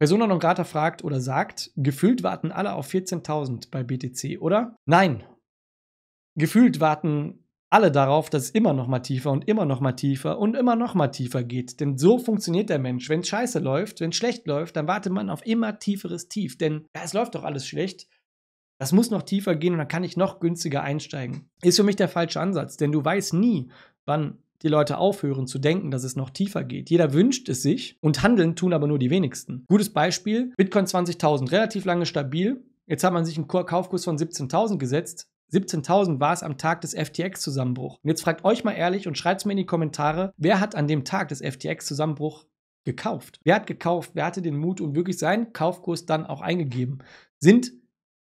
Persona non grata fragt oder sagt, gefühlt warten alle auf 14.000 bei BTC, oder? Nein. Gefühlt warten alle darauf, dass es immer noch mal tiefer und immer noch mal tiefer und immer noch mal tiefer geht. Denn so funktioniert der Mensch. Wenn es scheiße läuft, wenn es schlecht läuft, dann wartet man auf immer tieferes Tief. Denn ja, es läuft doch alles schlecht. Das muss noch tiefer gehen und dann kann ich noch günstiger einsteigen. Ist für mich der falsche Ansatz, denn du weißt nie, wann die Leute aufhören zu denken, dass es noch tiefer geht. Jeder wünscht es sich und handeln tun aber nur die wenigsten. Gutes Beispiel, Bitcoin 20.000, relativ lange stabil. Jetzt hat man sich einen Kaufkurs von 17.000 gesetzt. 17.000 war es am Tag des FTX-Zusammenbruchs. Und jetzt fragt euch mal ehrlich und schreibt es mir in die Kommentare, wer hat an dem Tag des FTX-Zusammenbruchs gekauft? Wer hat gekauft? Wer hatte den Mut und wirklich seinen Kaufkurs dann auch eingegeben? Sind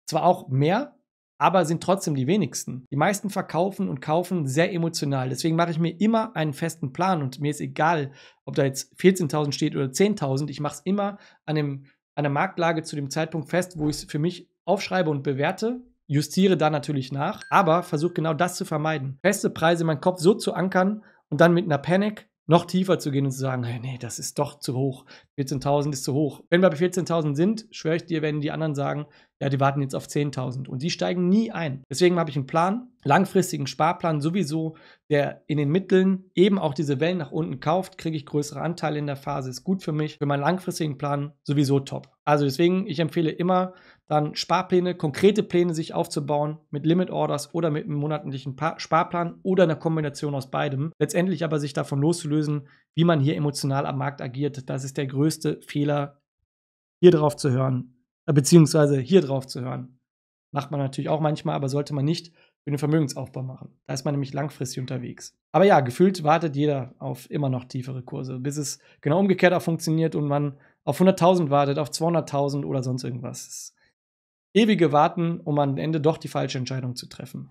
zwar auch mehr aber sind trotzdem die wenigsten. Die meisten verkaufen und kaufen sehr emotional. Deswegen mache ich mir immer einen festen Plan und mir ist egal, ob da jetzt 14.000 steht oder 10.000. Ich mache es immer an, dem, an der Marktlage zu dem Zeitpunkt fest, wo ich es für mich aufschreibe und bewerte. Justiere da natürlich nach, aber versuche genau das zu vermeiden. Feste Preise in meinen Kopf so zu ankern und dann mit einer Panik noch tiefer zu gehen und zu sagen, hey, nee, das ist doch zu hoch. 14.000 ist zu hoch. Wenn wir bei 14.000 sind, schwöre ich dir, werden die anderen sagen, ja, die warten jetzt auf 10.000 und die steigen nie ein. Deswegen habe ich einen Plan, langfristigen Sparplan sowieso, der in den Mitteln eben auch diese Wellen nach unten kauft, kriege ich größere Anteile in der Phase, ist gut für mich, für meinen langfristigen Plan sowieso top. Also deswegen, ich empfehle immer dann Sparpläne, konkrete Pläne sich aufzubauen mit Limit Orders oder mit einem monatlichen pa Sparplan oder einer Kombination aus beidem. Letztendlich aber sich davon loszulösen, wie man hier emotional am Markt agiert, das ist der größte Fehler, hier drauf zu hören äh, beziehungsweise hier drauf zu hören. Macht man natürlich auch manchmal, aber sollte man nicht für den Vermögensaufbau machen. Da ist man nämlich langfristig unterwegs. Aber ja, gefühlt wartet jeder auf immer noch tiefere Kurse, bis es genau umgekehrt auch funktioniert und man auf 100.000 wartet, auf 200.000 oder sonst irgendwas. Ewige Warten, um am Ende doch die falsche Entscheidung zu treffen.